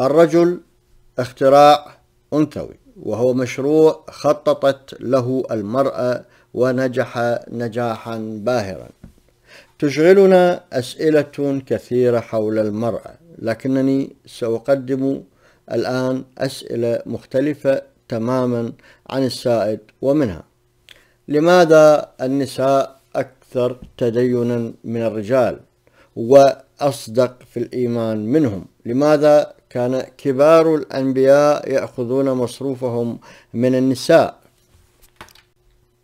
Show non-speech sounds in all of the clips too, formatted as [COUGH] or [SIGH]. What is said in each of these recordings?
الرجل اختراع أنثوي وهو مشروع خططت له المرأة ونجح نجاحا باهرا تشغلنا أسئلة كثيرة حول المرأة لكنني سأقدم الآن أسئلة مختلفة تماما عن السائد ومنها لماذا النساء أكثر تدينا من الرجال وأصدق في الإيمان منهم لماذا كان كبار الأنبياء يأخذون مصروفهم من النساء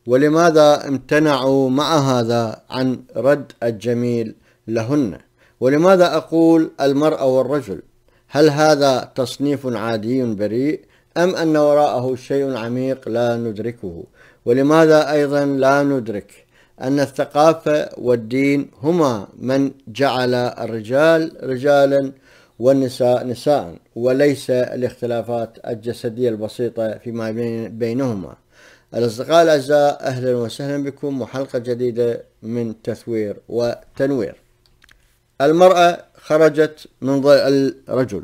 ولماذا امتنعوا مع هذا عن رد الجميل لهن ولماذا أقول المرأة والرجل هل هذا تصنيف عادي بريء أم أن وراءه شيء عميق لا ندركه ولماذا أيضا لا ندرك أن الثقافة والدين هما من جعل الرجال رجالا والنساء نساء وليس الاختلافات الجسدية البسيطة فيما بينهما الأصدقاء الأعزاء أهلا وسهلا بكم وحلقة جديدة من تثوير وتنوير المرأة خرجت من ضلع الرجل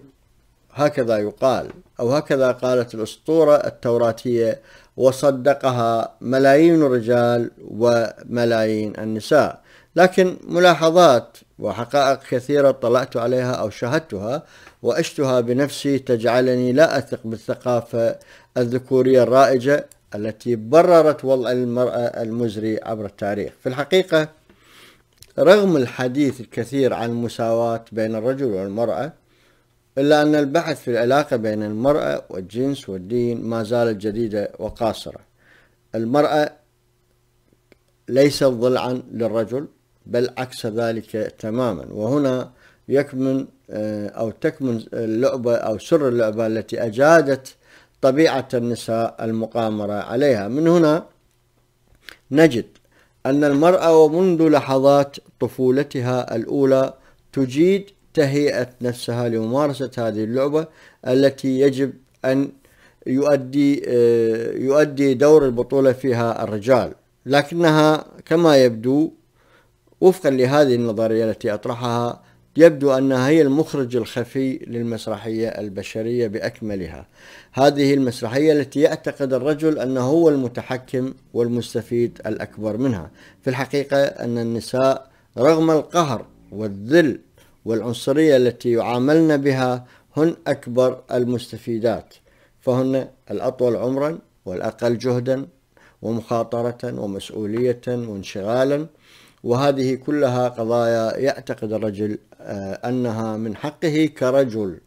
هكذا يقال أو هكذا قالت الأسطورة التوراتية وصدقها ملايين الرجال وملايين النساء لكن ملاحظات وحقائق كثيرة اطلعت عليها أو شاهدتها وعشتها بنفسي تجعلني لا أثق بالثقافة الذكورية الرائجة التي بررت وضع المرأة المزري عبر التاريخ في الحقيقة رغم الحديث الكثير عن المساواة بين الرجل والمرأة إلا أن البحث في العلاقة بين المرأة والجنس والدين ما زالت جديدة وقاصرة المرأة ليست ضلعا للرجل بل عكس ذلك تماما وهنا يكمن آه، أو تكمن اللعبة أو سر اللعبة التي أجادت طبيعة النساء المقامرة عليها من هنا نجد أن المرأة ومنذ لحظات طفولتها الأولى تجيد تهيئة نفسها لممارسة هذه اللعبة التي يجب أن يؤدي آه، يؤدي دور البطولة فيها الرجال لكنها كما يبدو وفقا لهذه النظرية التي أطرحها يبدو أنها هي المخرج الخفي للمسرحية البشرية بأكملها هذه المسرحية التي يعتقد الرجل أنه هو المتحكم والمستفيد الأكبر منها في الحقيقة أن النساء رغم القهر والذل والعنصرية التي يعاملن بها هن أكبر المستفيدات فهن الأطول عمرا والأقل جهدا ومخاطرة ومسؤولية وانشغالا وهذه كلها قضايا يعتقد الرجل آه، أنها من حقه كرجل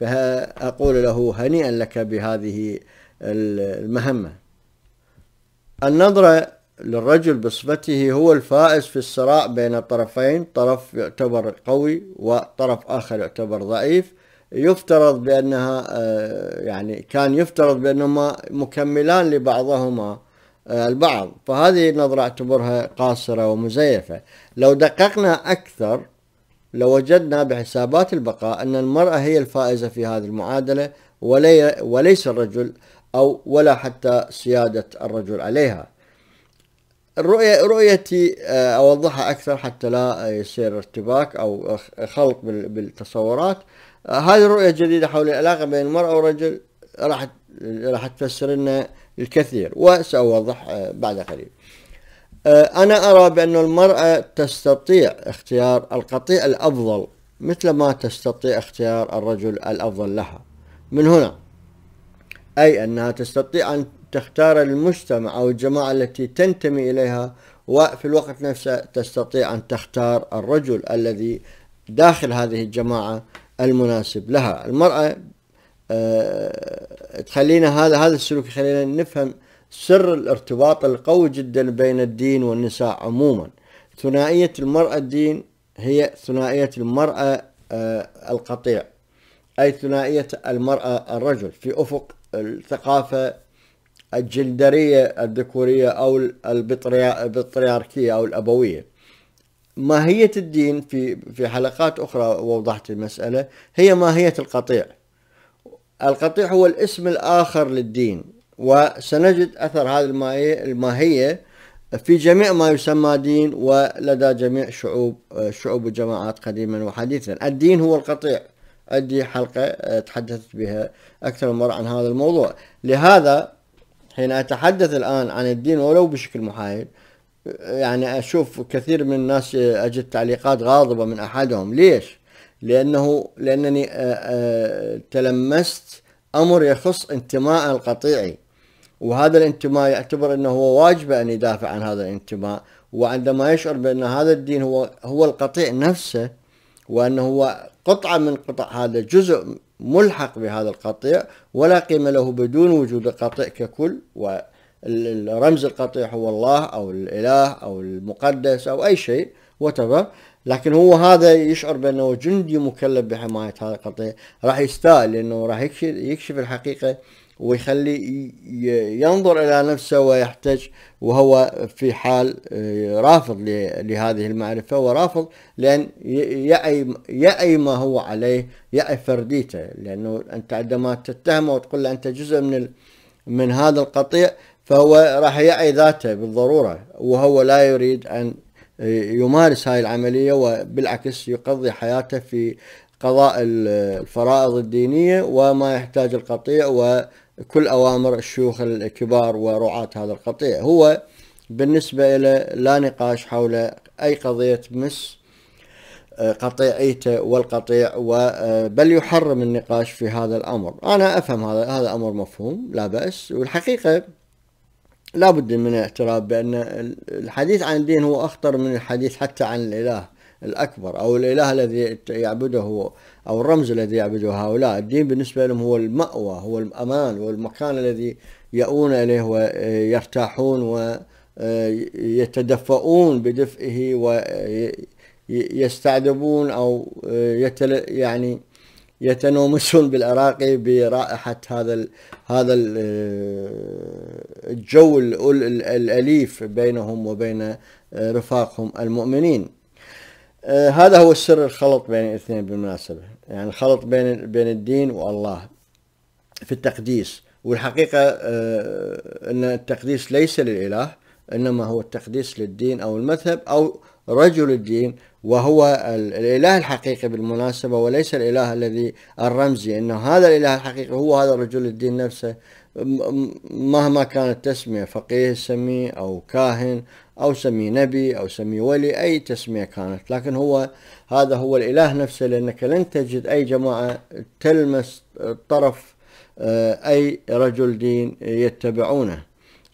فأقول له هنيئا لك بهذه المهمة النظرة للرجل بصفته هو الفائز في الصراع بين الطرفين طرف يعتبر قوي وطرف آخر يعتبر ضعيف يفترض بأنها آه، يعني كان يفترض بأنهما مكملان لبعضهما آه، البعض فهذه النظرة أعتبرها قاصرة ومزيفة لو دققنا أكثر لوجدنا لو بحسابات البقاء أن المرأة هي الفائزة في هذه المعادلة ولي وليس الرجل أو ولا حتى سيادة الرجل عليها الرؤية رؤيتي آه، أوضحها أكثر حتى لا يصير ارتباك أو خلط بالتصورات آه، هذه الرؤية الجديدة حول العلاقة بين المرأة والرجل راح راح تفسر لنا الكثير وسأوضح آه، بعد قليل آه، أنا أرى بأن المرأة تستطيع اختيار القطيع الأفضل مثل ما تستطيع اختيار الرجل الأفضل لها من هنا أي أنها تستطيع أن تختار المجتمع أو الجماعة التي تنتمي إليها وفي الوقت نفسه تستطيع أن تختار الرجل الذي داخل هذه الجماعة المناسب لها المرأة آه، تخلينا هذا هذا السلوك يخلينا نفهم سر الارتباط القوي جدا بين الدين والنساء عموما ثنائية المرأة الدين هي ثنائية المرأة آه، القطيع أي ثنائية المرأة الرجل في أفق الثقافة الجندرية الذكورية أو البطريركية أو الأبوية ماهية الدين في في حلقات أخرى وضحت المسألة هي ماهية القطيع القطيع هو الاسم الآخر للدين وسنجد أثر هذه الماهية في جميع ما يسمى دين ولدى جميع شعوب شعوب وجماعات قديما وحديثا الدين هو القطيع عندي حلقة آه، تحدثت بها أكثر من مرة عن هذا الموضوع لهذا حين أتحدث الآن عن الدين ولو بشكل محايد يعني أشوف كثير من الناس أجد تعليقات غاضبة من أحدهم ليش؟ لأنه لأنني آه، آه، تلمست أمر يخص انتماء القطيعي وهذا الانتماء يعتبر أنه هو واجبه أن يدافع عن هذا الانتماء وعندما يشعر بأن هذا الدين هو هو القطيع نفسه وأنه هو قطعة من قطع هذا جزء ملحق بهذا القطيع ولا قيمة له بدون وجود القطيع ككل ورمز القطيع هو الله أو الإله أو المقدس أو أي شيء وتبر لكن هو هذا يشعر بانه جندي مكلف بحمايه هذا القطيع راح يستاء لانه راح يكشف الحقيقه ويخلي ينظر الى نفسه ويحتج وهو في حال آه، رافض لهذه المعرفه ورافض لان يعي يعي ما هو عليه يعي فرديته لانه انت عندما تتهمه وتقول له انت جزء من من هذا القطيع فهو راح يعي ذاته بالضروره وهو لا يريد ان إيه، يمارس هاي العملية وبالعكس يقضي حياته في قضاء الفرائض الدينية وما يحتاج القطيع وكل أوامر الشيوخ الكبار ورعاة هذا القطيع هو بالنسبة له لا نقاش حول أي قضية تمس إيه، قطيعيته والقطيع إيه، بل يحرم النقاش في هذا الأمر أنا أفهم هذا هذا أمر مفهوم لا بأس والحقيقة لا بد من الاعتراف بأن الحديث عن الدين هو أخطر من الحديث حتى عن الإله الأكبر أو الإله الذي يعبده أو الرمز الذي يعبده هؤلاء الدين بالنسبة لهم هو المأوى هو الأمان والمكان الذي يأون إليه ويرتاحون ويتدفؤون آه، بدفئه ويستعذبون آه، أو آه، يعني يتنومسون بالعراقي برائحة هذا هذا الجو الأليف بينهم وبين آه، رفاقهم المؤمنين آه، هذا هو السر الخلط بين الاثنين بالمناسبة يعني الخلط بين بين الدين والله في التقديس والحقيقة آه، أن التقديس ليس للإله إنما هو التقديس للدين أو المذهب أو رجل الدين وهو الإله الحقيقي بالمناسبة وليس الإله الذي الرمزي أنه هذا الإله الحقيقي هو هذا رجل الدين نفسه مهما كانت تسمية فقيه سميه أو كاهن أو سميه نبي أو سميه ولي أي تسمية كانت لكن هو هذا هو الإله نفسه لأنك لن تجد أي جماعة تلمس طرف آه، أي رجل دين يتبعونه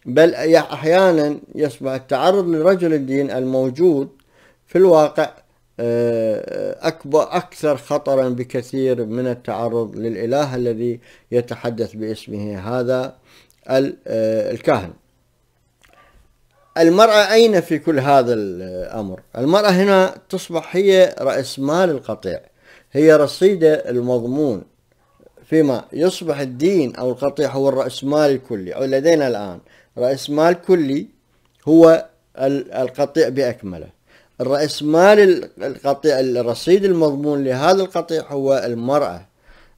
بل أحيانا يصبح التعرض لرجل الدين الموجود في الواقع آه، آه، أكبر أكثر خطرا بكثير من التعرض للإله الذي يتحدث باسمه هذا آه، الكاهن المرأة أين في كل هذا الأمر المرأة هنا تصبح هي رأس مال القطيع هي رصيدة المضمون فيما يصبح الدين أو القطيع هو الرأس مال الكلي أو لدينا الآن رأس مال كلي هو القطيع بأكمله الرأس مال القطيع الرصيد المضمون لهذا القطيع هو المرأة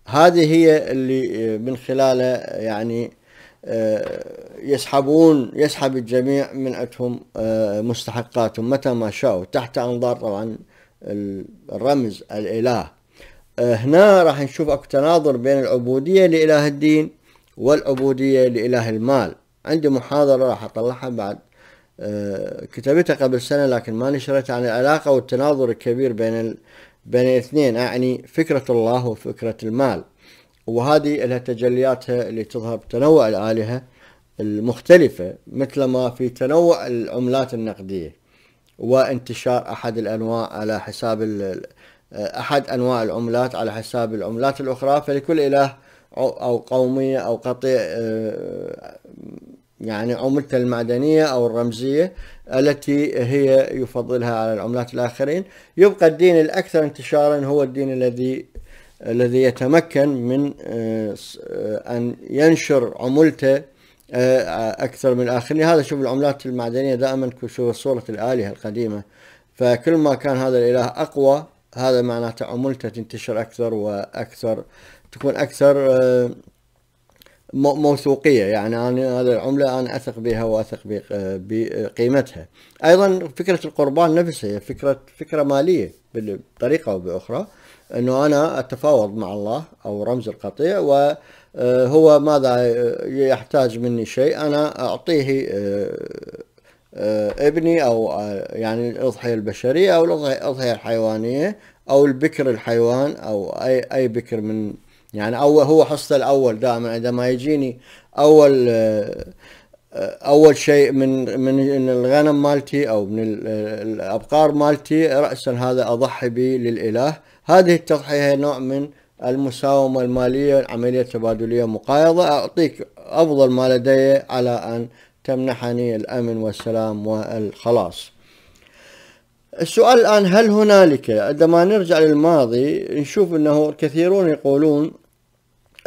هذه هي اللي آه، من خلالها يعني آه، يسحبون يسحب الجميع من عندهم آه، مستحقاتهم متى ما شاءوا تحت انظار طبعا الرمز الاله هنا راح نشوف اكو تناظر بين العبوديه لاله الدين والعبوديه لاله المال عندي محاضره راح اطلعها بعد آه، كتبتها قبل سنة لكن ما نشرتها عن العلاقة والتناظر الكبير بين ال... بين الاثنين أعني فكرة الله وفكرة المال وهذه لها تجلياتها اللي تظهر بتنوع الآلهة المختلفة مثل ما في تنوع العملات النقدية وانتشار أحد الأنواع على حساب ال... آه، أحد أنواع العملات على حساب العملات الأخرى فلكل إله أو قومية أو قطيع آه، يعني عملة المعدنية أو الرمزية التي هي يفضلها على العملات الآخرين يبقى الدين الأكثر انتشارا هو الدين الذي الذي يتمكن من آه، أن ينشر عملته آه، أكثر من الآخرين هذا شوف العملات المعدنية دائما شوف صورة الآلهة القديمة فكل ما كان هذا الإله أقوى هذا معناته عملته تنتشر أكثر وأكثر تكون أكثر آه، موثوقيه يعني انا هذه العمله انا اثق بها واثق بقيمتها ايضا فكره القربان نفسها هي فكره فكره ماليه بطريقه او باخرى انه انا اتفاوض مع الله او رمز القطيع وهو آه، ماذا يحتاج مني شيء انا اعطيه آه، آه، ابني او يعني الاضحيه البشريه او الاضحيه الحيوانيه او البكر الحيوان او اي اي بكر من يعني اول هو حصته الاول دائما عندما يجيني اول آه، اول شيء من من الغنم مالتي او من الابقار مالتي راسا هذا اضحي به للاله هذه التضحيه نوع من المساومه الماليه عمليه تبادليه مقايضه اعطيك افضل ما لدي على ان تمنحني الامن والسلام والخلاص السؤال الآن هل هنالك عندما نرجع للماضي نشوف أنه كثيرون يقولون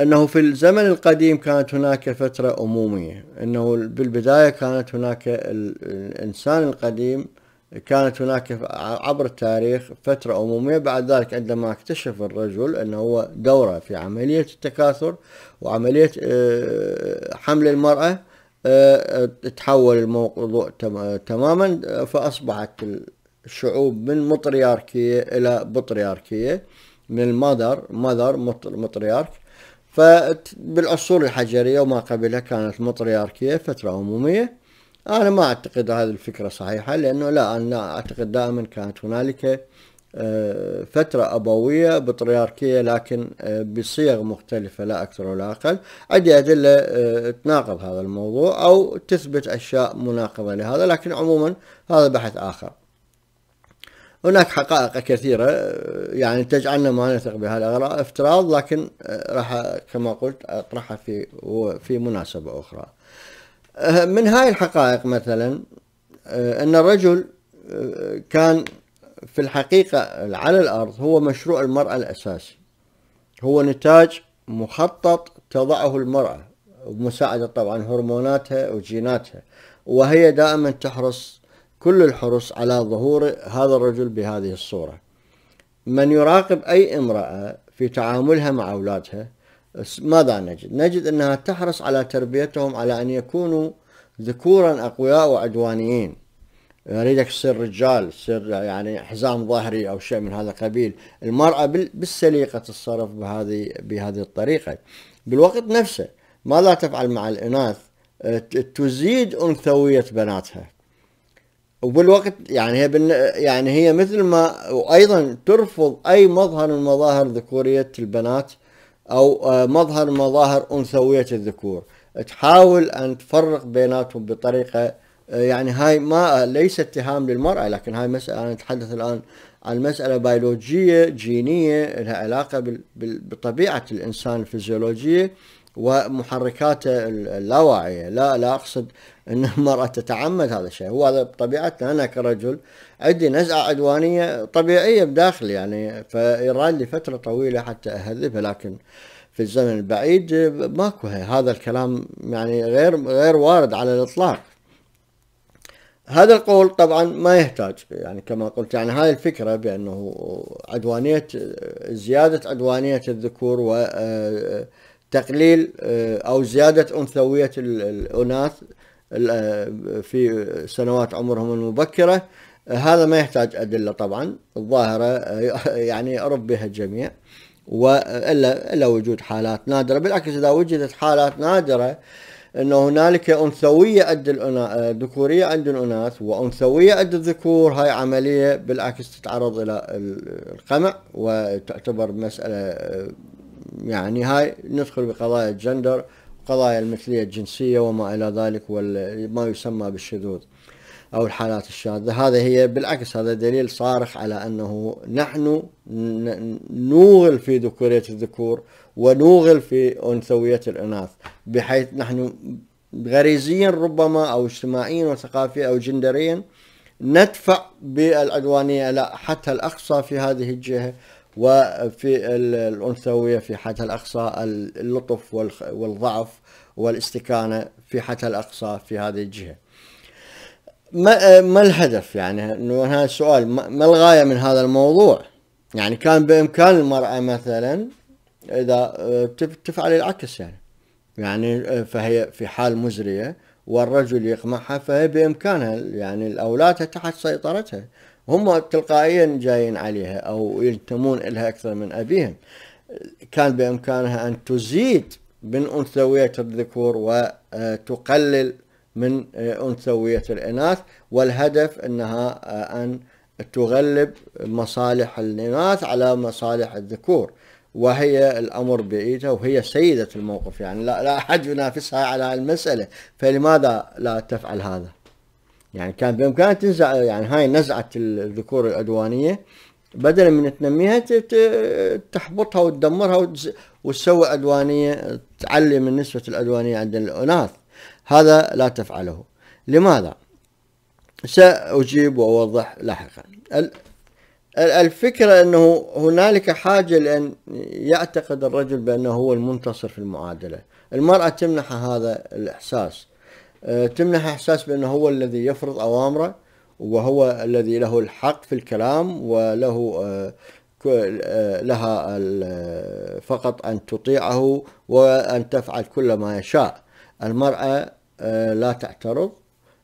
انه في الزمن القديم كانت هناك فترة امومية انه بالبداية كانت هناك الانسان القديم كانت هناك عبر التاريخ فترة أمومية بعد ذلك عندما اكتشف الرجل أنه هو دوره في عملية التكاثر وعملية آه، حمل المرأة آه، تحول الموضوع تماما فأصبحت الشعوب من مطرياركية إلى بطرياركيه من المذر مذر مطريارك فبالعصور الحجرية وما قبلها كانت مطرياركية فترة عمومية أنا ما أعتقد هذه الفكرة صحيحة لأنه لا أنا أعتقد دائما كانت هنالك آه، فترة أبوية بطرياركية لكن آه، بصيغ مختلفة لا أكثر ولا أقل عندي أدلة تناقض هذا الموضوع أو تثبت أشياء مناقضة لهذا لكن عموما هذا بحث آخر هناك حقائق كثيرة يعني تجعلنا ما نثق بها الأغراء افتراض لكن آه، راح كما قلت أطرحها في في مناسبة أخرى آه، من هاي الحقائق مثلا آه، أن الرجل كان في الحقيقة على الأرض هو مشروع المرأة الأساسي هو نتاج مخطط تضعه المرأة بمساعدة طبعا هرموناتها وجيناتها وهي دائما تحرص كل الحرص على ظهور هذا الرجل بهذه الصورة من يراقب أي امرأة في تعاملها مع أولادها ماذا نجد؟ نجد أنها تحرص على تربيتهم على أن يكونوا ذكورا أقوياء وعدوانيين يريدك تصير رجال تصير يعني حزام ظهري أو شيء من هذا القبيل المرأة بالسليقة تتصرف بهذه بهذه الطريقة بالوقت نفسه ماذا تفعل مع الإناث تزيد أنثوية بناتها وبالوقت يعني هي يعني هي مثل ما وايضا ترفض اي مظهر من مظاهر ذكوريه البنات او آه، مظهر مظاهر انثويه الذكور تحاول ان تفرق بيناتهم بطريقه آه، يعني هاي ما آه، ليس اتهام للمراه لكن هاي مساله انا اتحدث الان عن مساله بيولوجيه جينيه لها علاقه بطبيعه الانسان الفيزيولوجيه ومحركاته اللاواعية لا لا أقصد أن المرأة تتعمد هذا الشيء هو هذا بطبيعتنا أنا كرجل عندي نزعة عدوانية طبيعية بداخلي يعني فيراد لي فترة طويلة حتى أهذبها لكن في الزمن البعيد ماكو هذا الكلام يعني غير غير وارد على الإطلاق هذا القول طبعا ما يحتاج يعني كما قلت يعني هاي الفكره بانه عدوانيه زياده عدوانيه الذكور و آه، تقليل آه، او زياده انثويه الاناث آه، في سنوات عمرهم المبكره هذا ما يحتاج ادله طبعا الظاهره آه، [LAUGHS] يعني يعرف بها الجميع والا الا وجود حالات نادره بالعكس اذا وجدت حالات نادره ان هنالك انثويه عند ذكوريه عند الاناث وانثويه عند الذكور هاي عمليه بالعكس تتعرض الى القمع وتعتبر مساله يعني هاي ندخل بقضايا الجندر قضايا المثلية الجنسية وما إلى ذلك وما يسمى بالشذوذ أو الحالات الشاذة هذا هي بالعكس هذا دليل صارخ على أنه نحن نوغل في ذكورية الذكور ونوغل في أنثوية الإناث بحيث نحن غريزيا ربما أو اجتماعيا وثقافيا أو جندريا ندفع بالعدوانية إلى حتى الأقصى في هذه الجهة وفي الأنثوية في حدها الأقصى اللطف والضعف والاستكانة في حدها الأقصى في هذه الجهة ما, ما الهدف يعني انه هذا السؤال ما الغايه من هذا الموضوع يعني كان بامكان المراه مثلا اذا آه، تفعل العكس يعني يعني آه، فهي في حال مزريه والرجل يقمعها فهي بامكانها يعني الاولاد تحت سيطرتها هم تلقائيا جايين عليها أو ينتمون لها أكثر من أبيهم كان بإمكانها أن تزيد من أنثوية الذكور وتقلل من أنثوية الإناث والهدف أنها أن تغلب مصالح الإناث على مصالح الذكور وهي الأمر بإيدها وهي سيدة الموقف يعني لا أحد ينافسها على المسألة فلماذا لا تفعل هذا يعني كان بامكانها تنزع يعني هاي نزعه الذكور العدوانيه بدلا من تنميها تحبطها وتدمرها وتسوي عدوانيه تعلي من نسبه العدوانيه عند الاناث هذا لا تفعله لماذا؟ ساجيب واوضح لاحقا الفكره انه هنالك حاجه لان يعتقد الرجل بانه هو المنتصر في المعادله المراه تمنح هذا الاحساس آه، تمنح احساس بانه هو الذي يفرض اوامره وهو الذي له الحق في الكلام وله آه، آه، لها فقط ان تطيعه وان تفعل كل ما يشاء المراه لا تعترض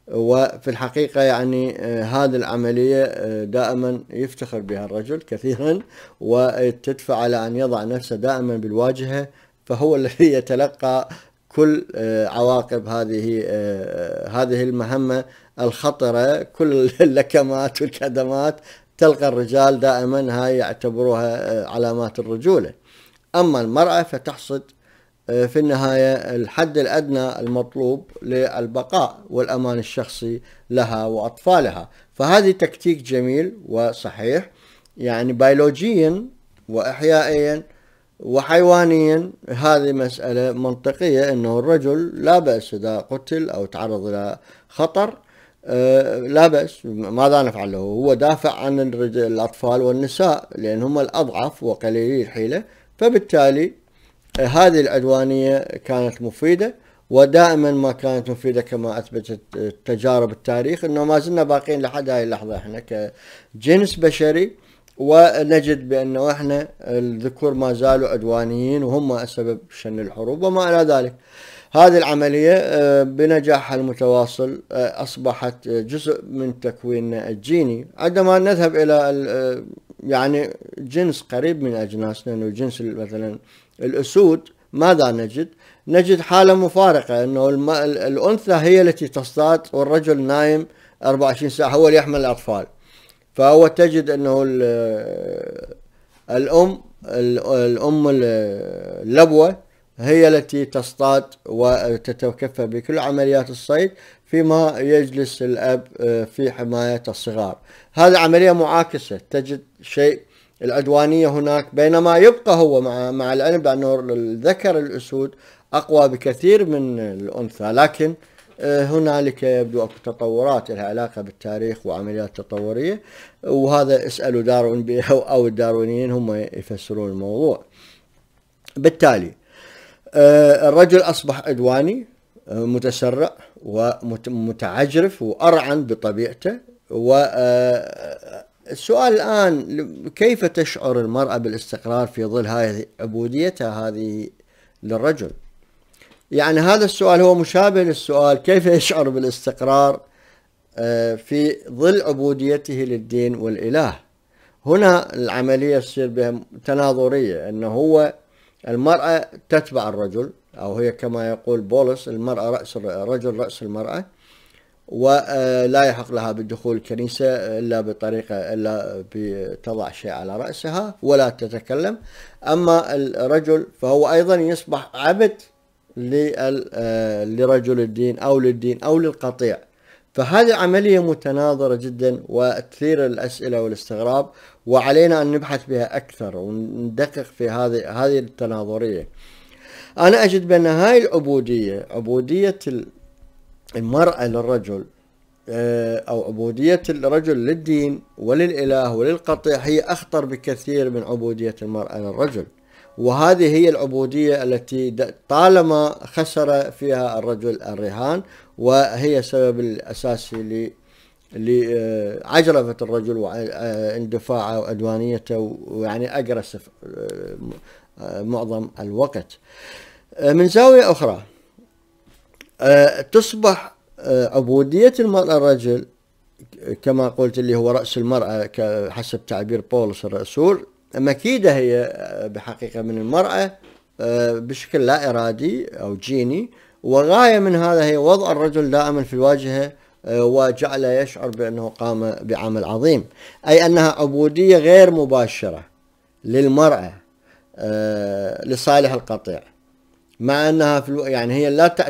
وفي الحقيقة يعني هذه العملية دائما يفتخر بها الرجل كثيرا وتدفع على أن يضع نفسه دائما بالواجهة فهو [LAUGHS] الذي يتلقى كل آه، عواقب هذه آه، آه، هذه المهمة الخطرة كل [LAUGHS] اللكمات والكدمات تلقى الرجال دائما هاي يعتبروها علامات الرجولة أما المرأة فتحصد في النهاية الحد الأدنى المطلوب للبقاء والأمان الشخصي لها وأطفالها فهذه تكتيك جميل وصحيح يعني بيولوجيا وإحيائيا وحيوانيا هذه مسألة منطقية أنه الرجل لا بأس إذا قتل أو تعرض إلى خطر آه، لا بأس ماذا نفعل له هو دافع عن الأطفال والنساء لأن هم الأضعف وقليلي الحيلة فبالتالي آه، هذه العدوانية كانت مفيدة ودائما ما كانت مفيدة كما أثبتت تجارب التاريخ أنه ما زلنا باقين لحد هذه اللحظة إحنا كجنس بشري ونجد بأنه احنا الذكور ما زالوا عدوانيين وهم سبب شن الحروب وما إلى ذلك هذه العملية آه، بنجاحها المتواصل آه، أصبحت آه، جزء من تكويننا الجيني عندما نذهب إلى يعني جنس قريب من أجناسنا أنه جنس مثلا الأسود ماذا نجد؟ نجد حالة مفارقة أنه الأنثى هي التي تصطاد والرجل نايم 24 ساعة هو اللي يحمل الأطفال فهو تجد انه الام الام اللبوه هي التي تصطاد وتتكفل بكل عمليات الصيد فيما يجلس الاب آه، في حمايه الصغار هذه عمليه معاكسه تجد شيء العدوانيه هناك بينما يبقى هو مع مع العلم بانه الذكر الاسود اقوى بكثير من الانثى لكن آه، هنالك يبدو اكو تطورات لها علاقه بالتاريخ وعمليات تطوريه وهذا اسالوا دارون او الداروينيين هم يفسرون الموضوع. بالتالي آه، الرجل اصبح عدواني آه، متسرع ومتعجرف وارعن بطبيعته و السؤال الآن كيف تشعر المرأة بالاستقرار في ظل هذه عبوديتها هذه للرجل يعني هذا السؤال هو مشابه للسؤال كيف يشعر بالاستقرار آه، في ظل عبوديته للدين والإله هنا العملية تصير بها تناظرية أنه هو المرأة تتبع الرجل أو هي كما يقول بولس المرأة رأس الرجل رأس المرأة ولا آه، يحق لها بالدخول الكنيسة إلا بطريقة إلا بتضع شيء على رأسها ولا تتكلم أما الرجل فهو أيضا يصبح عبد آه، لرجل الدين أو للدين أو للقطيع فهذه عملية متناظرة جدا وتثير الأسئلة والاستغراب وعلينا أن نبحث بها أكثر وندقق في هذه هذه التناظرية أنا أجد بأن هاي العبودية عبودية المرأة للرجل آه، أو عبودية الرجل للدين وللإله وللقطيع هي أخطر بكثير من عبودية المرأة للرجل وهذه هي العبودية التي طالما خسر فيها الرجل الرهان وهي السبب الأساسي لعجرفة آه، الرجل واندفاعه آه، وعدوانيته ويعني أجرسف آه، معظم الوقت من زاوية أخرى تصبح عبودية المرأة الرجل كما قلت اللي هو رأس المرأة حسب تعبير بولس الرسول مكيدة هي آه، بحقيقة من المرأة آه، بشكل لا إرادي أو جيني وغاية من هذا هي وضع الرجل دائما في الواجهة آه، وجعله يشعر بأنه قام بعمل عظيم أي أنها عبودية غير مباشرة للمرأة لصالح القطيع مع انها في الو... يعني هي لا تع...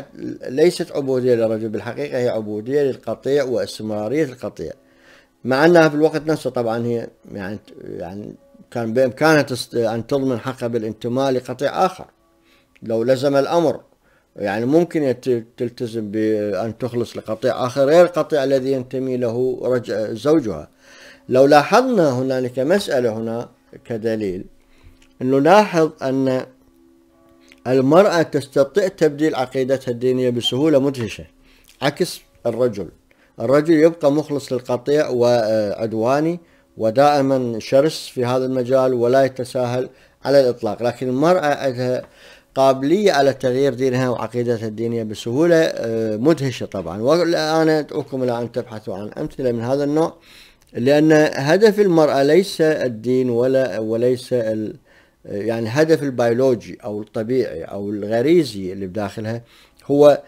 ليست عبوديه للرجل بالحقيقه هي عبوديه للقطيع واستمراريه القطيع مع انها في الوقت نفسه طبعا هي يعني يعني كان بإمكانها أن تضمن حقها بالانتماء لقطيع آخر لو لزم الأمر يعني ممكن تلتزم بأن تخلص لقطيع آخر غير القطيع الذي ينتمي له رجع زوجها لو لاحظنا هنالك مسألة هنا كدليل أنه لاحظ أن المرأة تستطيع تبديل عقيدتها الدينية بسهولة مدهشة عكس الرجل الرجل يبقى مخلص للقطيع وعدواني ودائما شرس في هذا المجال ولا يتساهل على الإطلاق لكن المرأة عندها قابلية على تغيير دينها وعقيدتها الدينية بسهولة آه، مدهشة طبعا والآن أدعوكم إلى أن تبحثوا عن أمثلة من هذا النوع لأن هدف المرأة ليس الدين ولا وليس ال يعني هدف البيولوجي أو الطبيعي أو الغريزي اللي بداخلها هو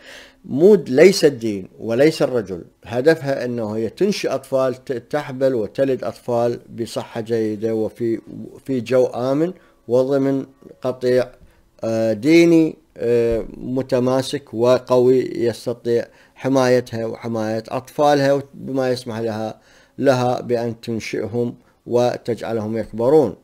مود ليس الدين وليس الرجل هدفها أنه هي تنشئ أطفال تحبل وتلد أطفال بصحة جيدة وفي في جو آمن وضمن قطيع آه، ديني آه، متماسك وقوي يستطيع حمايتها وحماية أطفالها بما يسمح لها لها بأن تنشئهم وتجعلهم يكبرون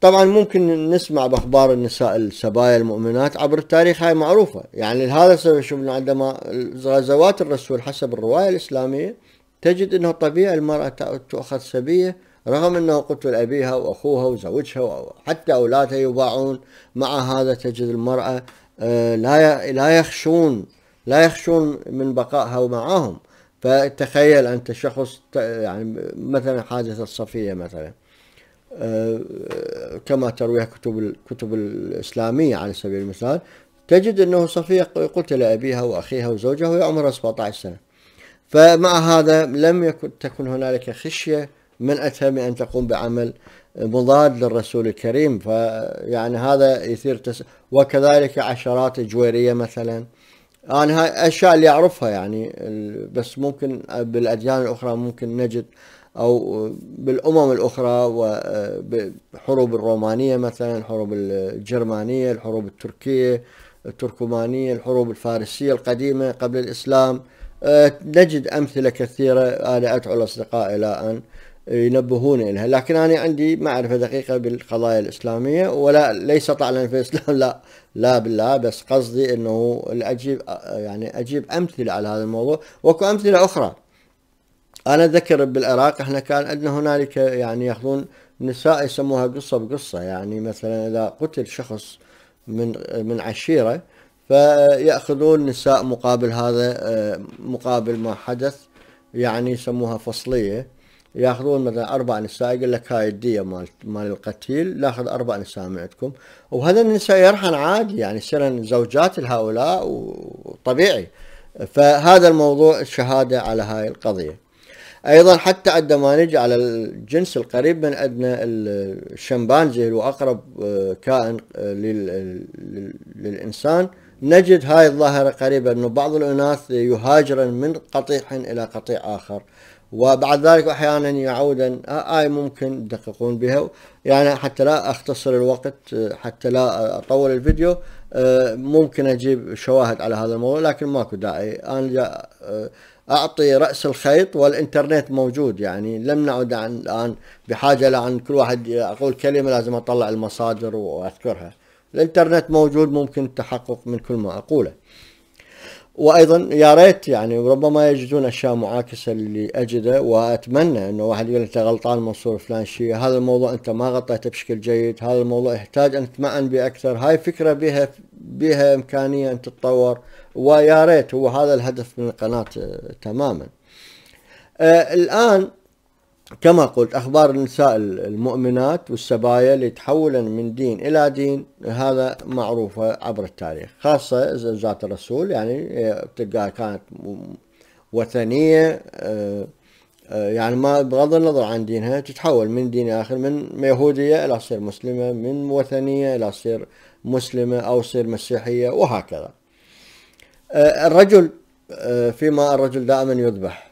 طبعا ممكن نسمع باخبار النساء السبايا المؤمنات عبر التاريخ هاي معروفه يعني لهذا السبب شفنا عندما غزوات الرسول حسب الروايه الاسلاميه تجد انه طبيعي المراه تؤخذ سبيه رغم انه قتل ابيها واخوها وزوجها وحتى اولادها يباعون مع هذا تجد المراه آه، لا لا يخشون لا يخشون من بقائها معهم فتخيل انت شخص يعني مثلا حادثه الصفيه مثلا كما ترويها كتب الكتب الإسلامية على سبيل المثال تجد أنه صفية قتل أبيها وأخيها وزوجها وهي عمرها 17 سنة فمع هذا لم يكن تكن هنالك خشية من أتهم أن تقوم بعمل مضاد للرسول الكريم فيعني هذا يثير تس... وكذلك عشرات الجويرية مثلا أنا هاي أشياء اللي أعرفها يعني بس ممكن بالأديان الأخرى ممكن نجد أو بالأمم الأخرى وبالحروب آه، الرومانية مثلا الحروب الجرمانية الحروب التركية التركمانية الحروب الفارسية القديمة قبل الإسلام آه، نجد أمثلة كثيرة أنا أدعو الأصدقاء إلى أن ينبهون إليها لكن أنا عندي معرفة دقيقة بالقضايا الإسلامية ولا ليس طعنا في الإسلام لا لا بالله بس قصدي أنه أجيب آه، يعني أجيب أمثلة على هذا الموضوع وأكو أمثلة أخرى انا ذكر بالعراق احنا كان عندنا هنالك يعني ياخذون نساء يسموها قصه بقصه يعني مثلا اذا قتل شخص من من عشيره فياخذون نساء مقابل هذا آه، مقابل ما حدث يعني يسموها فصليه ياخذون مثلا اربع نساء يقول لك هاي الديه مال مال القتيل ناخذ اربع نساء من عندكم وهذا النساء يرحن عادي يعني يصير زوجات لهؤلاء وطبيعي فهذا الموضوع الشهاده على هاي القضيه ايضا حتى عندما نجي على الجنس القريب من عندنا الشمبانزي اللي هو اقرب آه، كائن آه، للانسان نجد هاي الظاهره قريبه انه بعض الاناث يهاجرن من قطيع الى قطيع اخر وبعد ذلك احيانا يعودا آه، هاي ممكن تدققون بها يعني حتى لا اختصر الوقت حتى لا اطول الفيديو ممكن اجيب شواهد على هذا الموضوع لكن ماكو داعي انا أعطي رأس الخيط والإنترنت موجود يعني لم نعد عن الآن بحاجة لأن كل واحد أقول كلمة لازم أطلع المصادر وأذكرها الإنترنت موجود ممكن التحقق من كل معقولة وايضا يا ريت يعني ربما يجدون اشياء معاكسه اللي اجده واتمنى انه واحد يقول انت غلطان منصور فلان شيء هذا الموضوع انت ما غطيته بشكل جيد هذا الموضوع يحتاج ان تمعن به اكثر هاي فكره بها بها امكانيه ان تتطور ويا ريت هو هذا الهدف من القناة آه، تماما آه، الآن كما قلت أخبار النساء المؤمنات والسبايا اللي تحولن من دين إلى دين هذا معروفة عبر التاريخ خاصة زوجات الرسول يعني آه، تلقاها كانت وثنية يعني ما بغض النظر عن دينها تتحول من دين آخر من يهودية إلى تصير مسلمة من وثنية إلى تصير مسلمة أو تصير مسيحية وهكذا آه، الرجل آه، فيما الرجل دائما يذبح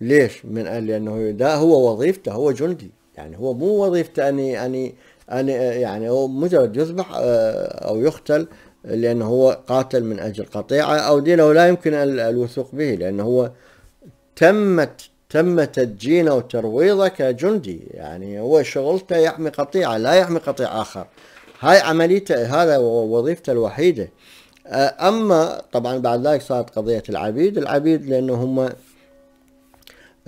ليش؟ من قال لانه ده هو وظيفته هو جندي يعني هو مو وظيفته اني اني اني يعني هو مجرد يذبح آه، او يقتل لانه هو قاتل من اجل قطيعه او دينه لا يمكن الوثوق به لانه هو تمت تم تدجينه وترويضه كجندي يعني هو شغلته يحمي قطيعه لا يحمي قطيع اخر هاي عمليته هذا وظيفته الوحيده آه، أما طبعا بعد ذلك صارت قضية العبيد العبيد لأنه هم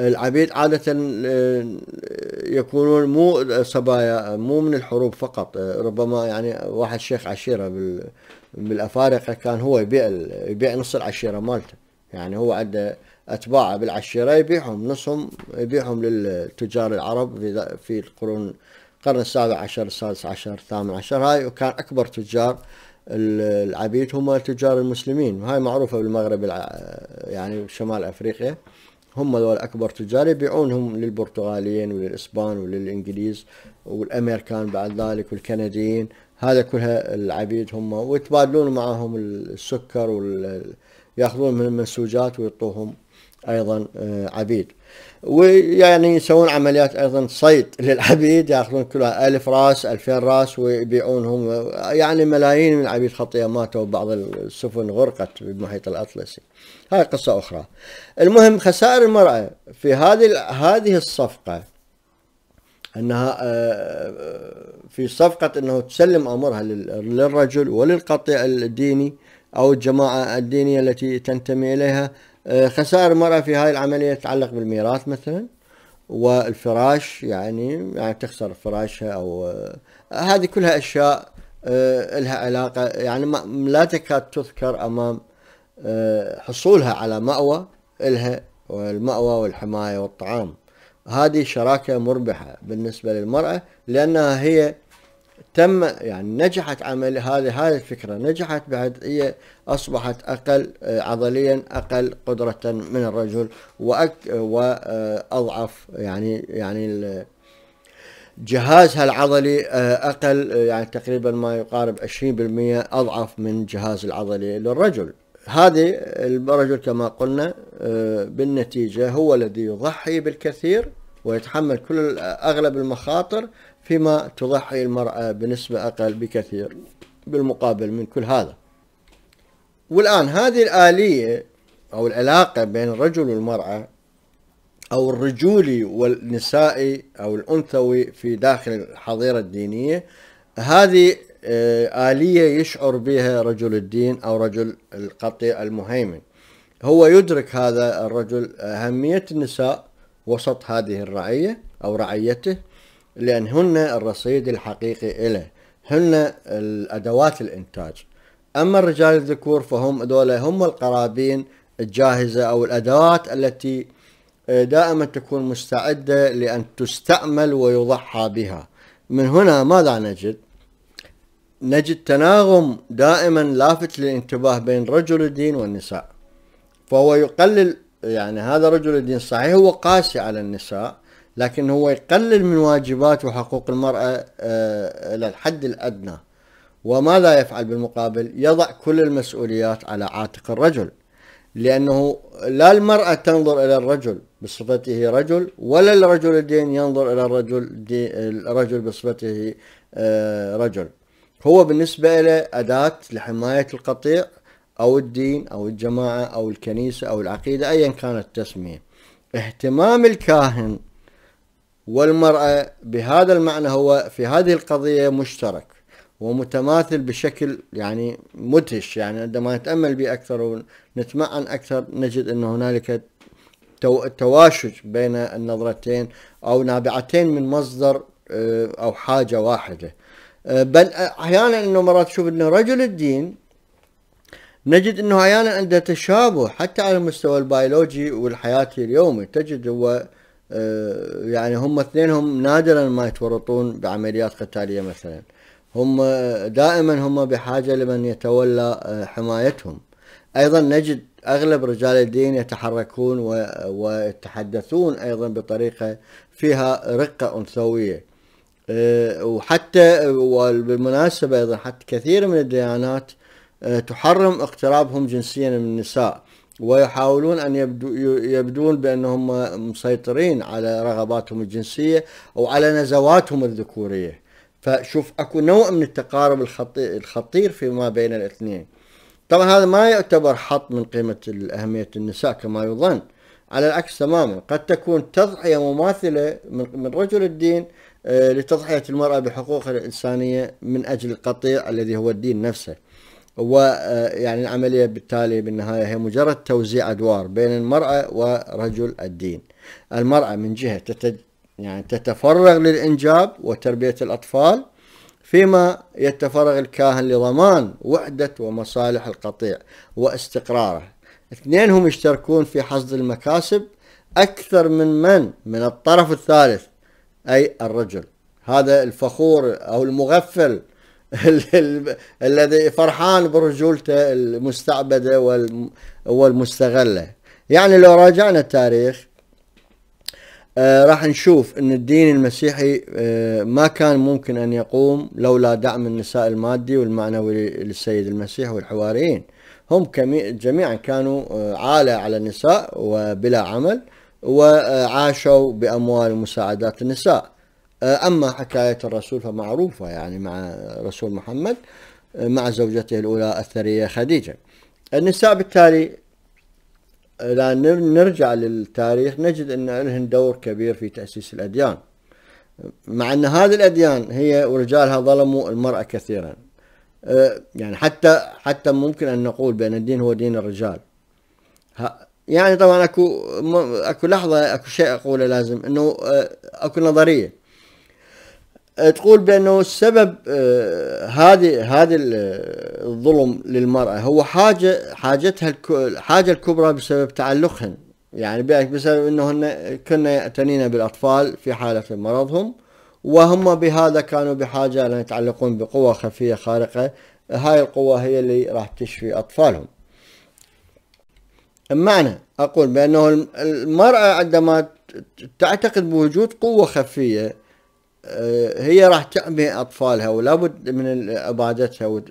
العبيد عادة آه، يكونون مو صبايا مو من الحروب فقط آه، ربما يعني واحد شيخ عشيرة بالأفارقة كان هو يبيع يبيع نص العشيرة مالته يعني هو عنده أتباعه بالعشيرة يبيعهم نصهم يبيعهم للتجار العرب في, في القرون القرن السابع عشر السادس عشر الثامن عشر هاي وكان أكبر تجار العبيد هم تجار المسلمين وهاي معروفة بالمغرب يعني شمال أفريقيا هم دول أكبر تجار يبيعونهم للبرتغاليين وللإسبان وللإنجليز والأمريكان بعد ذلك والكنديين هذا كلها العبيد هم ويتبادلون معهم السكر وياخذون من المنسوجات ويعطوهم أيضا آه، عبيد ويعني يسوون عمليات ايضا صيد للعبيد ياخذون كلها ألف راس ألفين راس ويبيعونهم يعني ملايين من العبيد خطيه ماتوا بعض السفن غرقت بمحيط الاطلسي هاي قصه اخرى المهم خسائر المراه في هذه هذه الصفقه انها آه، في صفقه انه تسلم امرها للرجل وللقطيع الديني او الجماعه الدينيه التي تنتمي اليها آه، خسائر المرأة في هاي العملية تتعلق بالميراث مثلا والفراش يعني يعني تخسر فراشها أو آه، هذه كلها أشياء آه، لها علاقة يعني لا تكاد تذكر أمام حصولها على مأوى لها والمأوى والحماية والطعام هذه شراكة مربحة بالنسبة للمرأة لأنها هي تم يعني نجحت عمل هذه هذه الفكره نجحت بعد هي اصبحت اقل آه، عضليا اقل قدره من الرجل وأك واضعف يعني يعني جهازها العضلي آه، اقل آه، يعني تقريبا ما يقارب 20% اضعف من جهاز العضلي للرجل هذه الرجل كما قلنا بالنتيجه هو الذي يضحي بالكثير ويتحمل كل اغلب المخاطر فيما تضحي المرأة بنسبة أقل بكثير بالمقابل من كل هذا والآن هذه الآلية أو العلاقة بين الرجل والمرأة أو الرجولي والنسائي أو الأنثوي في داخل الحظيرة الدينية هذه آه، آلية يشعر بها رجل الدين أو رجل القطيع المهيمن هو يدرك هذا الرجل أهمية النساء وسط هذه الرعية أو رعيته لأنهن الرصيد الحقيقي إله هن الأدوات الإنتاج أما الرجال الذكور فهم دولة هم القرابين الجاهزة أو الأدوات التي دائما تكون مستعدة لأن تستعمل ويضحى بها من هنا ماذا نجد؟ نجد تناغم دائما لافت للانتباه بين رجل الدين والنساء فهو يقلل يعني هذا رجل الدين صحيح هو قاسي على النساء لكن هو يقلل من واجبات وحقوق المرأة آه، آه، إلى الحد الأدنى وماذا يفعل بالمقابل يضع كل المسؤوليات على عاتق الرجل لأنه لا المرأة تنظر إلى الرجل بصفته رجل ولا الرجل الدين ينظر إلى الرجل الرجل بصفته آه، رجل هو بالنسبة له أداة لحماية القطيع أو الدين أو الجماعة أو الكنيسة أو العقيدة أيا كانت التسمية اهتمام الكاهن والمرأة بهذا المعنى هو في هذه القضية مشترك ومتماثل بشكل يعني مدهش يعني عندما نتأمل به أكثر ونتمعن أكثر نجد أن هنالك تواشج بين النظرتين أو نابعتين من مصدر آه، أو حاجة واحدة آه، بل آه، أحيانا أنه مرات تشوف أنه رجل الدين نجد أنه أحيانا عنده تشابه حتى على المستوى البيولوجي والحياتي اليومي تجد هو آه، يعني هم اثنينهم نادرا ما يتورطون بعمليات قتالية مثلا هم دائما هم بحاجة لمن يتولى آه، حمايتهم أيضا نجد أغلب رجال الدين يتحركون ويتحدثون أيضا بطريقة فيها رقة أنثوية آه، وحتى وبالمناسبة أيضا حتى كثير من الديانات تحرم اقترابهم جنسيا من النساء ويحاولون أن يبدو يبدون بأنهم مسيطرين على رغباتهم الجنسية أو على نزواتهم الذكورية فشوف أكو نوع من التقارب الخطير فيما بين الاثنين طبعا هذا ما يعتبر حط من قيمة أهمية النساء كما يظن على العكس تماما قد تكون تضحية مماثلة من رجل الدين آه، لتضحية المرأة بحقوقها الإنسانية من أجل القطيع الذي هو الدين نفسه ويعني آه، العملية بالتالي بالنهاية هي مجرد توزيع أدوار بين المرأة ورجل الدين المرأة من جهة يعني تتفرغ للإنجاب وتربية الأطفال فيما يتفرغ الكاهن لضمان وحدة ومصالح القطيع واستقراره اثنينهم يشتركون في حصد المكاسب أكثر من من من الطرف الثالث أي الرجل هذا الفخور أو المغفل الذي فرحان برجولته المستعبده والمستغله يعني لو راجعنا التاريخ آه، راح نشوف ان الدين المسيحي آه، ما كان ممكن ان يقوم لولا دعم النساء المادي والمعنوي للسيد المسيح والحواريين هم جميعا كانوا آه، عالة على النساء وبلا عمل وعاشوا بأموال ومساعدات النساء آه، أما حكاية الرسول فمعروفة يعني مع رسول محمد آه، مع زوجته الأولى الثرية خديجة النساء بالتالي آه، لا نرجع للتاريخ نجد أن لهن دور كبير في تأسيس الأديان مع أن هذه الأديان هي ورجالها ظلموا المرأة كثيرا يعني حتى حتى ممكن أن نقول بأن الدين هو دين الرجال يعني طبعا اكو اكو لحظه اكو شيء اقوله لازم انه اكو نظريه آه، تقول بانه السبب آه، هذه هذا آه، الظلم للمراه هو حاجه حاجتها الحاجه الكبرى بسبب تعلقهن يعني بسبب انهن كنا يعتنين بالاطفال في حاله مرضهم وهم بهذا كانوا بحاجه ان يتعلقون بقوه خفيه خارقه هاي القوه هي اللي راح تشفي اطفالهم معنى اقول بانه المراه عندما تعتقد بوجود قوه خفيه آه، هي راح تعمي اطفالها ولابد من عبادتها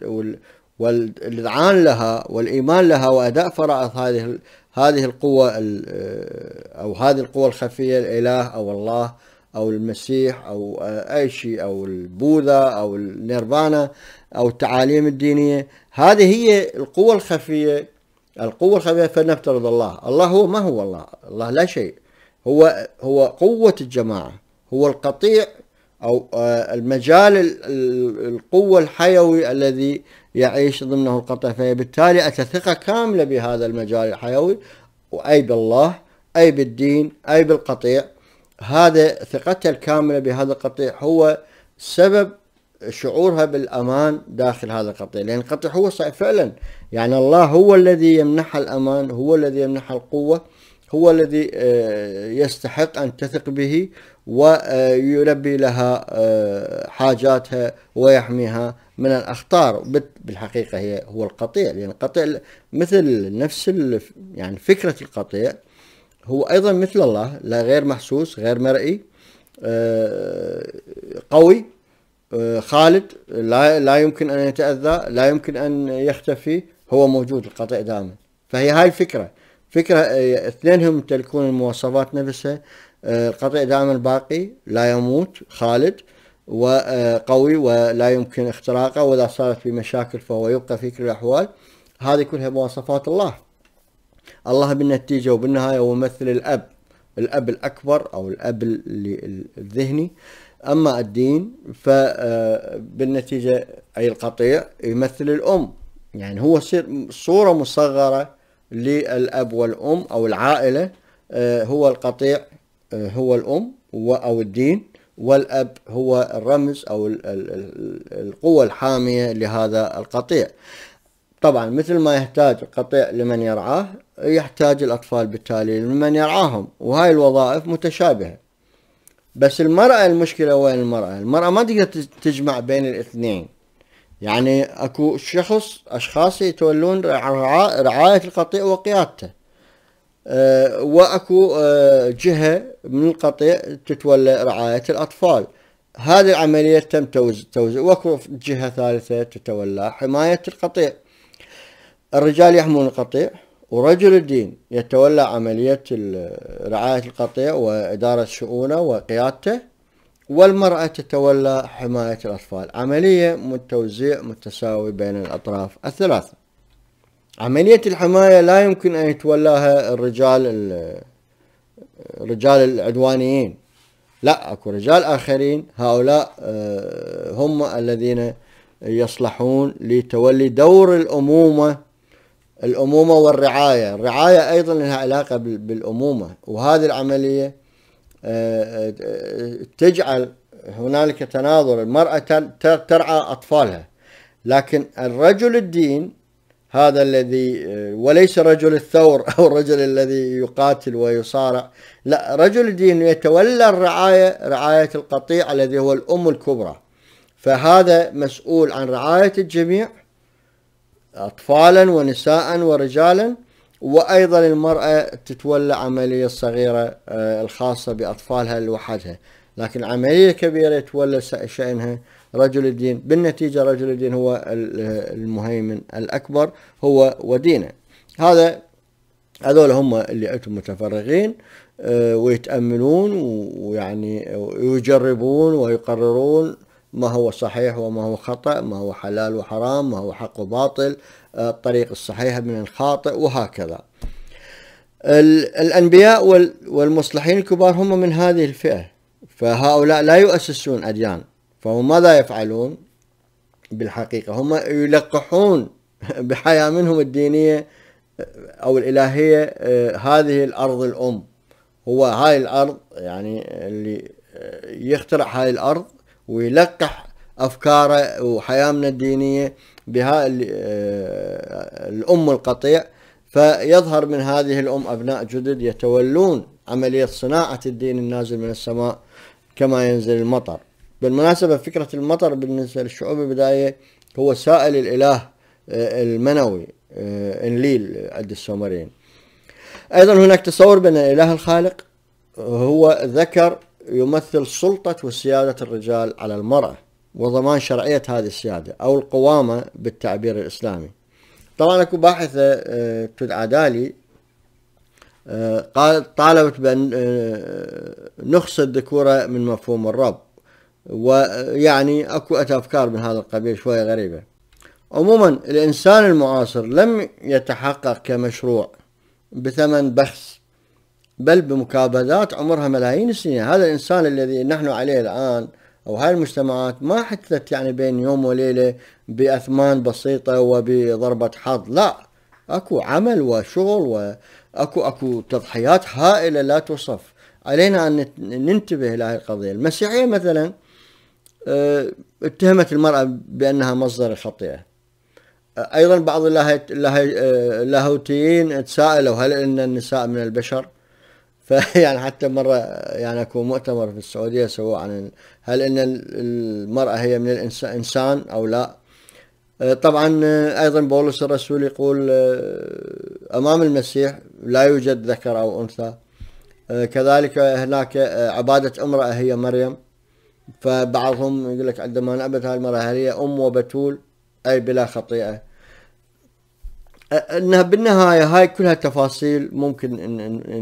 والاذعان لها والايمان لها واداء فرائض هذه هذه القوة آه، أو هذه القوة الخفية الإله أو الله أو المسيح أو أي شيء أو البوذا أو النيرفانا أو التعاليم الدينية هذه هي القوة الخفية القوة الخفية فلنفترض الله الله هو ما هو الله الله لا شيء هو هو قوة الجماعة هو القطيع أو آه، المجال القوة الحيوي الذي يعيش ضمنه القطع فبالتالي أتى ثقة كاملة بهذا المجال الحيوي وأي بالله أي بالدين أي بالقطيع هذا ثقتها الكاملة بهذا القطيع هو سبب شعورها بالأمان داخل هذا القطيع لأن القطيع هو صحيح فعلا يعني الله هو الذي يمنحها الأمان هو الذي يمنحها القوة هو الذي آه، يستحق أن تثق به ويلبي لها آه، حاجاتها ويحميها من الأخطار بالحقيقة هي هو القطيع لأن يعني القطيع مثل نفس يعني فكرة القطيع هو أيضا مثل الله لا غير محسوس غير مرئي آه، قوي آه، خالد لا لا يمكن ان يتاذى لا يمكن ان يختفي هو موجود القطيع دائما فهي هاي الفكره فكره اثنينهم يمتلكون المواصفات نفسها القطيع دائما باقي لا يموت خالد وقوي آه، ولا يمكن اختراقه واذا صارت في مشاكل فهو يبقى في كل الاحوال هذه كلها مواصفات الله الله بالنتيجه وبالنهايه هو مثل الاب الاب الاكبر او الاب الذهني اما الدين فبالنتيجه آه، اي القطيع يمثل الام يعني هو صوره مصغره للاب والام او العائله آه، هو القطيع هو الأم أو الدين والأب هو الرمز أو القوة الحامية لهذا القطيع طبعا مثل ما يحتاج القطيع لمن يرعاه يحتاج الأطفال بالتالي لمن يرعاهم وهاي الوظائف متشابهة بس المرأة المشكلة وين المرأة المرأة ما تقدر تجمع بين الاثنين يعني اكو شخص اشخاص يتولون رعاية القطيع وقيادته آه، واكو آه، جهه من القطيع تتولى رعايه الاطفال هذه العمليه تم توزيع واكو جهه ثالثه تتولى حمايه القطيع الرجال يحمون القطيع ورجل الدين يتولى عملية رعاية القطيع وإدارة شؤونه وقيادته والمرأة تتولى حماية الأطفال عملية توزيع متساوي بين الأطراف الثلاثة عملية الحماية لا يمكن أن يتولاها الرجال الرجال العدوانيين لا أكو رجال آخرين هؤلاء آه، هم الذين يصلحون لتولي دور الأمومة الأمومة والرعاية الرعاية أيضا لها علاقة بالأمومة وهذه العملية آه، آه، تجعل هنالك تناظر المرأة ترعى أطفالها لكن الرجل الدين هذا الذي آه، وليس رجل الثور [LAUGHS] أو الرجل الذي يقاتل ويصارع لا رجل الدين يتولى الرعاية رعاية القطيع الذي هو الأم الكبرى فهذا مسؤول عن رعاية الجميع أطفالا ونساء ورجالا وأيضا المرأة تتولى عملية صغيرة آه، الخاصة بأطفالها لوحدها لكن عملية كبيرة يتولى شأنها رجل الدين بالنتيجة رجل الدين هو المهيمن الأكبر هو ودينه هذا هذول هم اللي عندهم متفرغين آه، ويتأملون ويعني ويجربون ويقررون ما هو صحيح وما هو خطأ ما هو حلال وحرام ما هو حق وباطل آه، الطريق الصحيح من الخاطئ وهكذا الأنبياء والمصلحين الكبار هم من هذه الفئة فهؤلاء لا يؤسسون أديان فهم ماذا يفعلون بالحقيقة هم يلقحون [LAUGHS] بحياة منهم الدينية آه، أو الإلهية آه، هذه الأرض الأم هو هاي الأرض يعني اللي آه، يخترع هاي الأرض ويلقح أفكاره وحيامنا الدينية بها الأم القطيع فيظهر من هذه الأم أبناء جدد يتولون عملية صناعة الدين النازل من السماء كما ينزل المطر بالمناسبة فكرة المطر بالنسبة للشعوب البداية هو سائل الإله آه، المنوي آه، انليل عند السومريين أيضا هناك تصور بأن الإله الخالق هو ذكر يمثل سلطة وسيادة الرجال على المرأة وضمان شرعية هذه السيادة أو القوامة بالتعبير الإسلامي طبعا أكو باحثة آه، تدعى دالي قال طالبت بأن نخص الذكورة من مفهوم الرب ويعني اكو افكار من هذا القبيل شويه غريبه عموما الانسان المعاصر لم يتحقق كمشروع بثمن بخس بل بمكابدات عمرها ملايين السنين هذا الانسان الذي نحن عليه الان او هاي المجتمعات ما حدثت يعني بين يوم وليله باثمان بسيطه وبضربه حظ لا اكو عمل وشغل واكو اكو تضحيات هائله لا توصف علينا ان ننتبه لهذه القضيه المسيحيه مثلا آه، اتهمت المرأة بأنها مصدر خطيئة آه، أيضا بعض آه، اللاهوتيين تساءلوا هل إن النساء من البشر [LAUGHS] فيعني حتى مرة يعني أكو مؤتمر في السعودية سووا عن هل إن المرأة هي من الإنسان أو لا طبعا أيضا بولس الرسول يقول أمام المسيح لا يوجد ذكر أو أنثى كذلك هناك عبادة امرأة هي مريم فبعضهم يقول لك عندما نعبد هذه المرأة هل هي أم وبتول أي بلا خطيئة انها بالنهايه هاي كلها تفاصيل ممكن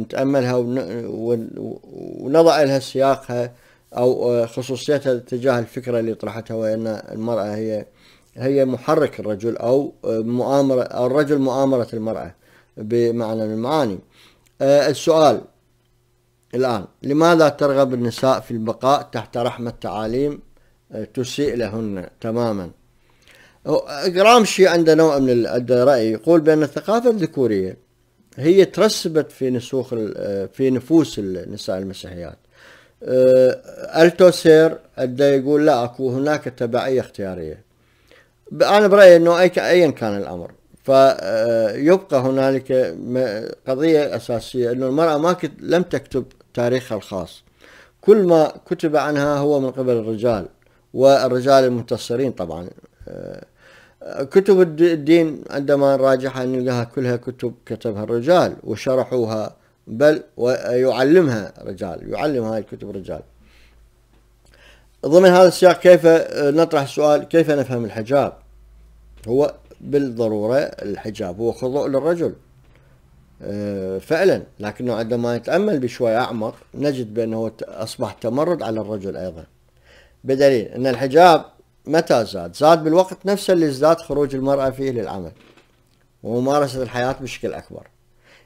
نتاملها ونضع لها سياقها او آه، خصوصيتها تجاه الفكره اللي طرحتها وان المراه هي هي محرك الرجل او آه، مؤامره الرجل مؤامره المراه بمعنى من المعاني. آه، السؤال الآن لماذا ترغب النساء في البقاء تحت رحمة تعاليم آه، تسيء لهن تماما غرامشي عنده نوع من الرأي يقول بأن الثقافة الذكورية هي ترسبت في نسوخ آه، في نفوس النساء المسيحيات التوسير آه، أدى يقول لا اكو هناك تبعية اختيارية أنا برأيي أنه أيا كان الأمر فيبقى هنالك قضية أساسية أنه المرأة ما لم تكتب تاريخها الخاص كل ما كتب عنها هو من قبل الرجال والرجال المنتصرين طبعا آه، كتب الدين عندما نراجعها نلقاها كلها كتب كتبها الرجال وشرحوها بل ويعلمها رجال يعلم هاي الكتب رجال ضمن هذا السياق كيف آه، نطرح السؤال كيف نفهم الحجاب هو بالضرورة الحجاب هو خضوع للرجل آه، فعلا لكنه عندما نتامل بشوي اعمق نجد بانه اصبح تمرد على الرجل ايضا بدليل ان الحجاب متى زاد؟ زاد بالوقت نفسه اللي ازداد خروج المراه فيه للعمل وممارسه الحياه بشكل اكبر.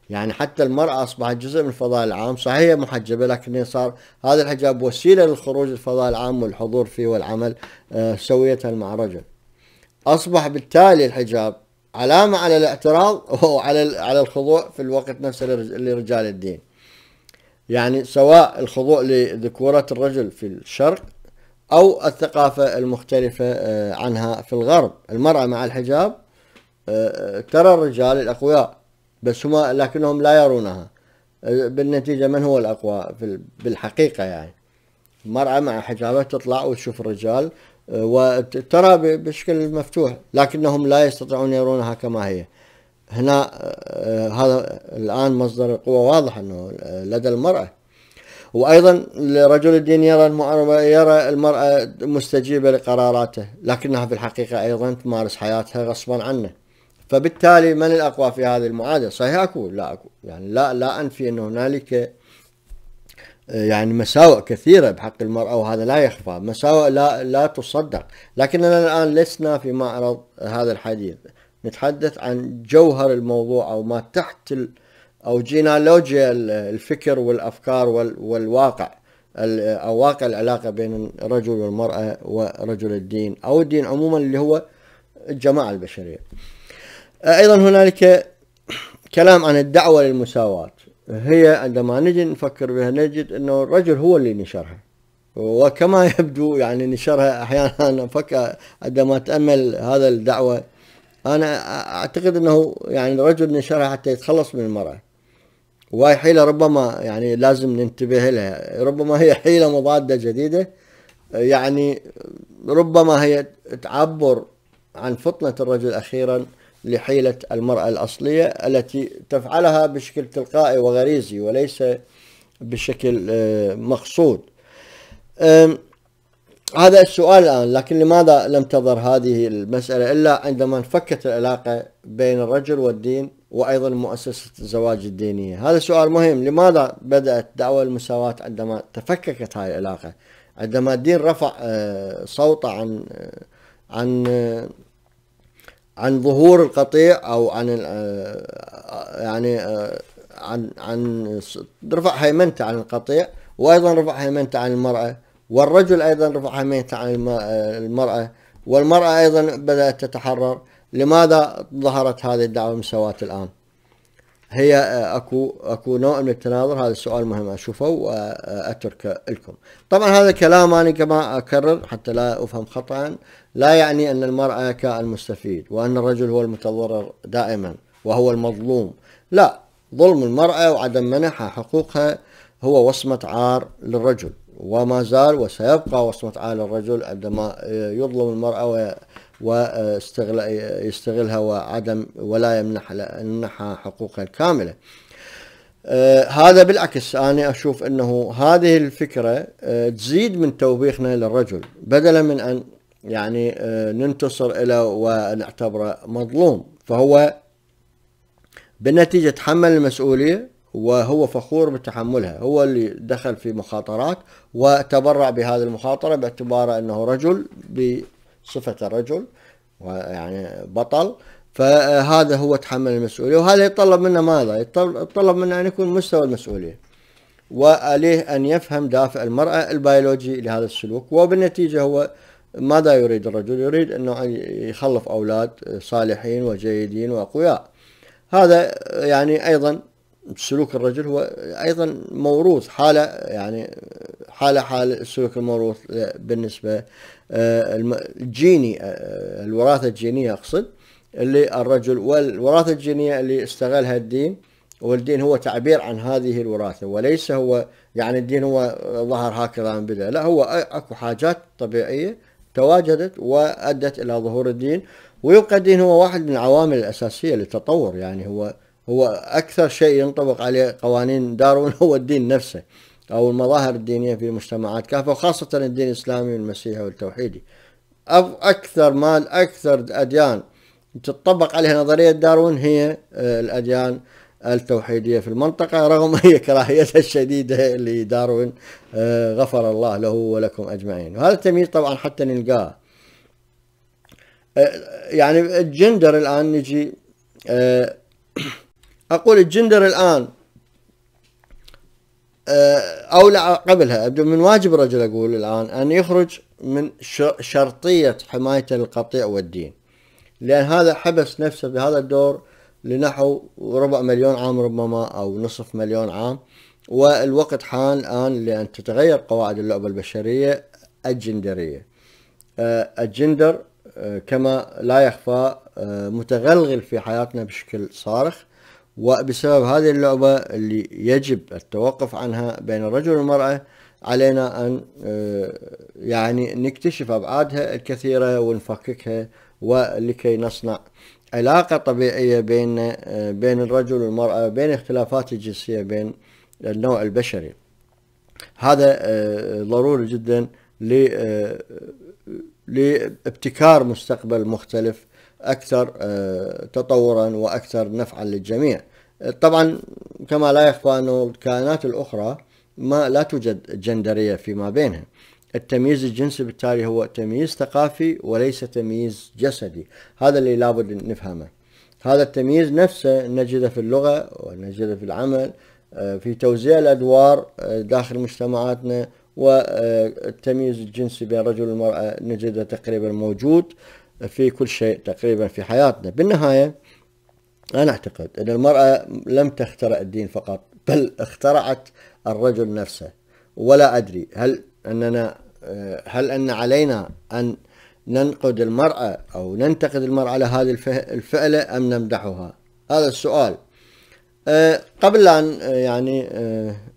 يعني حتى المرأة أصبحت جزء من الفضاء العام صحيح هي محجبة لكن صار هذا الحجاب وسيلة للخروج الفضاء العام والحضور فيه والعمل آه، سوية مع رجل أصبح بالتالي الحجاب علامة على الاعتراض وعلى على الخضوع في الوقت نفسه لرجال الدين يعني سواء الخضوع لذكورة الرجل في الشرق أو الثقافة المختلفة آه، عنها في الغرب المرأة مع الحجاب آه، آه، ترى الرجال الأقوياء بس هما لكنهم لا يرونها بالنتيجة من هو الأقوى بالحقيقة يعني المرأة مع حجابها تطلع وتشوف الرجال وترى بشكل مفتوح لكنهم لا يستطيعون يرونها كما هي هنا آه، هذا الآن مصدر القوة واضح أنه آه، لدى المرأة وأيضا رجل الدين يرى يرى المرأة مستجيبة لقراراته لكنها في الحقيقة أيضا تمارس حياتها غصبا عنه فبالتالي من الأقوى في هذه المعادلة صحيح أكو لا أكو يعني لا لا أنفي أن هنالك يعني مساوئ كثيرة بحق المرأة وهذا لا يخفى مساوئ لا, لا تصدق لكننا الآن لسنا في معرض هذا الحديث نتحدث عن جوهر الموضوع أو ما تحت ال أو جينالوجيا الفكر والأفكار وال والواقع أو واقع العلاقة بين الرجل والمرأة ورجل الدين أو الدين عموما اللي هو الجماعة البشرية أيضا هنالك كلام عن الدعوة للمساواة هي عندما نجي نفكر بها نجد انه الرجل هو اللي نشرها وكما يبدو يعني نشرها احيانا انا افكر عندما اتامل هذا الدعوه انا اعتقد انه يعني الرجل نشرها حتى يتخلص من المراه وهي حيله ربما يعني لازم ننتبه لها ربما هي حيله مضاده جديده يعني ربما هي تعبر عن فطنه الرجل اخيرا لحيلة المرأة الأصلية التي تفعلها بشكل تلقائي وغريزي وليس بشكل آه، مقصود هذا السؤال الآن لكن لماذا لم تظهر هذه المسألة إلا عندما انفكت العلاقة بين الرجل والدين وأيضا مؤسسة الزواج الدينية هذا سؤال مهم لماذا بدأت دعوة المساواة عندما تفككت هذه العلاقة عندما الدين رفع آه، صوته عن آه، عن عن ظهور القطيع او عن آه، يعني آه، عن عن رفع هيمنته عن القطيع وايضا رفع هيمنته عن المراه والرجل ايضا رفع هيمنته عن آه، المراه والمراه ايضا بدات تتحرر لماذا ظهرت هذه الدعوه المساواه الان؟ هي آه، اكو اكو نوع من التناظر هذا السؤال مهم اشوفه واترك لكم. طبعا هذا الكلام انا كما اكرر حتى لا افهم خطا لا يعني ان المراه كالمستفيد وان الرجل هو المتضرر دائما وهو المظلوم. لا ظلم المراه وعدم منحها حقوقها هو وصمه عار للرجل وما زال وسيبقى وصمه عار للرجل عندما آه، يظلم المراه ويستغلها وعدم ولا يمنحها يمنحها حقوقها الكامله. آه، هذا بالعكس انا اشوف انه هذه الفكره آه، تزيد من توبيخنا للرجل بدلا من ان يعني آه، ننتصر له ونعتبره مظلوم فهو بالنتيجه تحمل المسؤوليه وهو فخور بتحملها هو اللي دخل في مخاطرات وتبرع بهذه المخاطرة باعتباره أنه رجل صفة رجل ويعني بطل فهذا هو تحمل المسؤولية وهذا يتطلب منا ماذا؟ يتطلب منا أن يكون مستوى المسؤولية وعليه أن يفهم دافع المرأة البيولوجي لهذا السلوك وبالنتيجة هو ماذا يريد الرجل؟ يريد أنه يخلف أولاد صالحين وجيدين وأقوياء هذا يعني أيضا سلوك الرجل هو أيضا موروث حالة يعني حالة حال السلوك الموروث بالنسبة آه، الجيني آه، آه، الوراثة الجينية أقصد اللي الرجل والوراثة الجينية اللي استغلها الدين والدين هو تعبير عن هذه الوراثة وليس هو يعني الدين هو ظهر هكذا من بدأ لا هو أكو حاجات طبيعية تواجدت وأدت إلى ظهور الدين ويبقى الدين هو واحد من العوامل الأساسية للتطور يعني هو هو أكثر شيء ينطبق عليه قوانين دارون [LAUGHS] هو الدين نفسه أو المظاهر الدينية في المجتمعات كافة وخاصة الدين الإسلامي والمسيحي والتوحيدي أكثر مال أكثر أديان تطبق عليها نظرية داروين هي آه، الأديان التوحيدية في المنطقة رغم [LAUGHS] هي كراهيتها الشديدة لداروين آه، غفر الله له ولكم أجمعين وهذا التمييز طبعا حتى نلقاه آه، يعني الجندر الآن نجي [COUGHS] أقول الجندر الآن آه، او لا قبلها ابدو من واجب الرجل اقول الان ان يخرج من شرطيه حمايته للقطيع والدين لان هذا حبس نفسه بهذا الدور لنحو ربع مليون عام ربما او نصف مليون عام والوقت حان الان لان تتغير قواعد اللعبه البشريه الجندريه آه، الجندر آه، كما لا يخفى متغلغل في حياتنا بشكل صارخ وبسبب هذه اللعبة اللي يجب التوقف عنها بين الرجل والمرأة علينا أن آه، يعني نكتشف أبعادها الكثيرة ونفككها ولكي نصنع علاقة طبيعية بين آه، بين الرجل والمرأة بين اختلافات الجنسية بين النوع البشري هذا آه، ضروري جدا لابتكار مستقبل مختلف أكثر آه، تطورا وأكثر نفعا للجميع آه، طبعا كما لا يخفى أنه الكائنات الأخرى ما لا توجد جندرية فيما بينها التمييز الجنسي بالتالي هو تمييز ثقافي وليس تمييز جسدي هذا اللي لابد نفهمه هذا التمييز نفسه نجده في اللغة ونجده في العمل آه، في توزيع الأدوار داخل مجتمعاتنا والتمييز الجنسي بين الرجل والمرأة نجده تقريبا موجود في كل شيء تقريبا في حياتنا بالنهاية أنا أعتقد أن المرأة لم تخترع الدين فقط بل اخترعت الرجل نفسه ولا أدري هل أننا هل أن علينا أن ننقد المرأة أو ننتقد المرأة على هذه الفعلة أم نمدحها هذا السؤال قبل أن يعني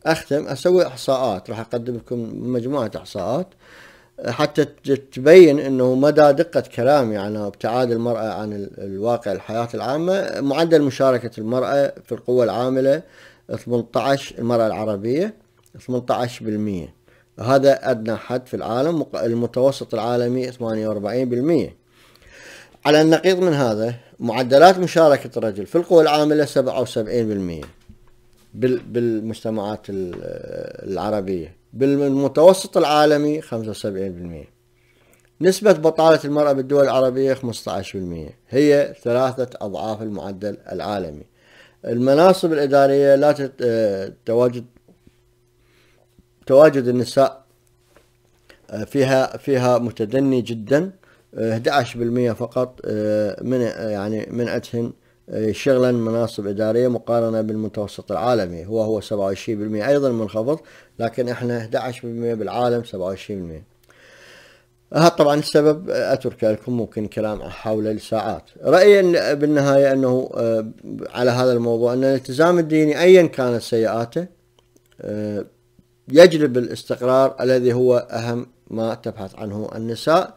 أختم أسوي إحصاءات راح أقدم لكم مجموعة إحصاءات حتى تبين انه مدى دقه كلامي عن ابتعاد المراه عن الواقع الحياه العامه معدل مشاركه المراه في القوى العامله 18 المراه العربيه 18% هذا أدنى حد في العالم المتوسط العالمي 48% على النقيض من هذا معدلات مشاركة الرجل في القوى العاملة 77% بالمجتمعات العربية بالمتوسط العالمي 75% نسبة بطالة المرأة بالدول العربية 15% هي ثلاثة أضعاف المعدل العالمي المناصب الإدارية لا تتواجد آه، تواجد النساء آه، فيها فيها متدني جدا 11% آه، فقط من يعني من شغلا مناصب إدارية مقارنة بالمتوسط العالمي هو هو 27% أيضا منخفض لكن احنا 11% بالعالم 27% هذا طبعا السبب أترك لكم ممكن كلام حوله لساعات رأيي بالنهاية أنه آه، على هذا الموضوع أن الالتزام الديني أيا كانت سيئاته آه، يجلب الاستقرار الذي هو أهم ما تبحث عنه النساء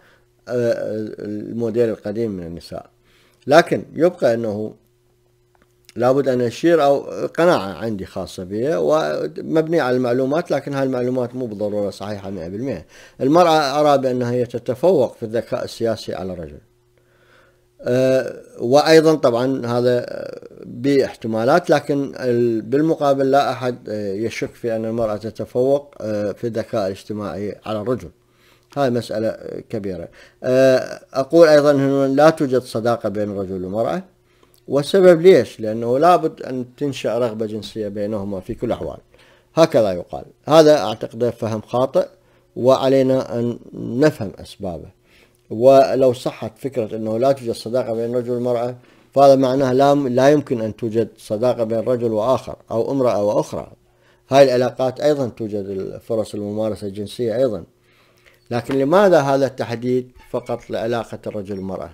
آه، الموديل القديم من النساء لكن يبقى انه لابد أن أشير أو قناعة عندي خاصة بي ومبنية على المعلومات لكن هاي المعلومات مو بالضرورة صحيحة 100% المرأة أرى بأنها هي تتفوق في الذكاء السياسي على الرجل أه، وأيضا طبعا هذا باحتمالات لكن بالمقابل لا أحد أه، يشك في أن المرأة تتفوق أه، في الذكاء الاجتماعي على الرجل هاي مسألة كبيرة أقول أيضا هنا لا توجد صداقة بين الرجل والمرأة والسبب ليش؟ لأنه لابد أن تنشأ رغبة جنسية بينهما في كل الأحوال هكذا يقال هذا أعتقده فهم خاطئ وعلينا أن نفهم أسبابه ولو صحت فكرة أنه لا توجد صداقة بين الرجل والمرأة فهذا معناه لا, لا يمكن أن توجد صداقة بين رجل وآخر أو امرأة وأخرى هاي العلاقات أيضا توجد فرص الممارسة الجنسية أيضا لكن لماذا هذا التحديد فقط لعلاقة الرجل والمرأة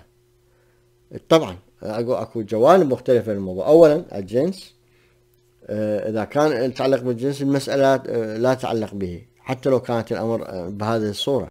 طبعا اكو اكو جوانب مختلفه للموضوع اولا الجنس آه، اذا كان يتعلق بالجنس المساله لا تعلق به حتى لو كانت الامر آه، بهذه الصوره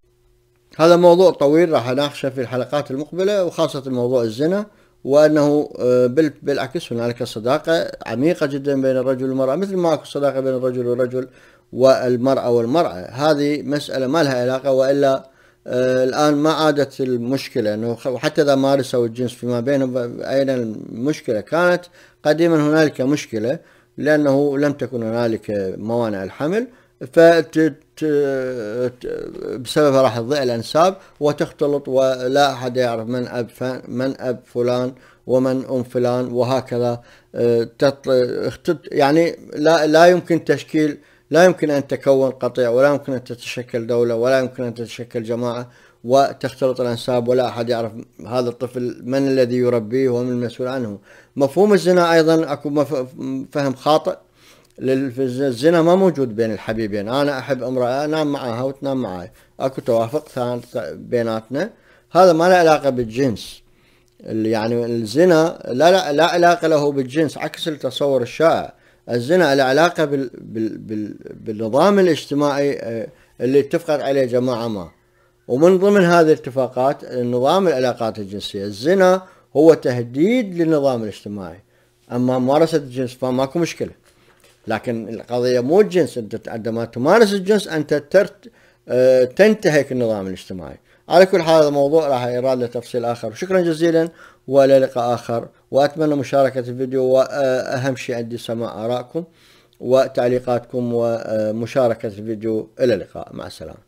هذا موضوع طويل راح اناقشه في الحلقات المقبله وخاصه موضوع الزنا وانه آه، بالعكس هنالك صداقه عميقه جدا بين الرجل والمراه مثل ما اكو صداقه بين الرجل والرجل والمراه والمراه هذه مساله ما لها علاقه والا آه، الان ما عادت المشكله انه وحتى اذا مارسوا الجنس فيما بينهم اين المشكله كانت قديما هنالك مشكله لانه لم تكن هنالك موانع الحمل ف بسبب راح تضيع الانساب وتختلط ولا احد يعرف من اب من اب فلان ومن ام فلان وهكذا آه، يعني لا لا يمكن تشكيل لا يمكن أن تكون قطيع ولا يمكن أن تتشكل دولة ولا يمكن أن تتشكل جماعة وتختلط الأنساب ولا أحد يعرف هذا الطفل من الذي يربيه ومن المسؤول عنه مفهوم الزنا أيضا أكو فهم خاطئ الزنا ما موجود بين الحبيبين أنا أحب امرأة أنام معها وتنام معي أكو توافق بيناتنا هذا ما له علاقة بالجنس يعني الزنا لا, لا, لا علاقة له بالجنس عكس التصور الشائع الزنا له علاقه بال بال بال بالنظام الاجتماعي آه، اللي اتفقت عليه جماعه ما ومن ضمن هذه الاتفاقات نظام العلاقات الجنسيه الزنا هو تهديد للنظام الاجتماعي اما ممارسه الجنس فماكو مشكله لكن القضيه مو الجنس انت عندما تمارس الجنس انت ترت آه، تنتهك النظام الاجتماعي على كل حال هذا الموضوع راح يراد له تفصيل اخر شكرا جزيلا والى لقاء اخر وأتمنى مشاركة الفيديو وأهم شيء عندي سماع آرائكم وتعليقاتكم ومشاركة الفيديو إلى اللقاء مع السلامة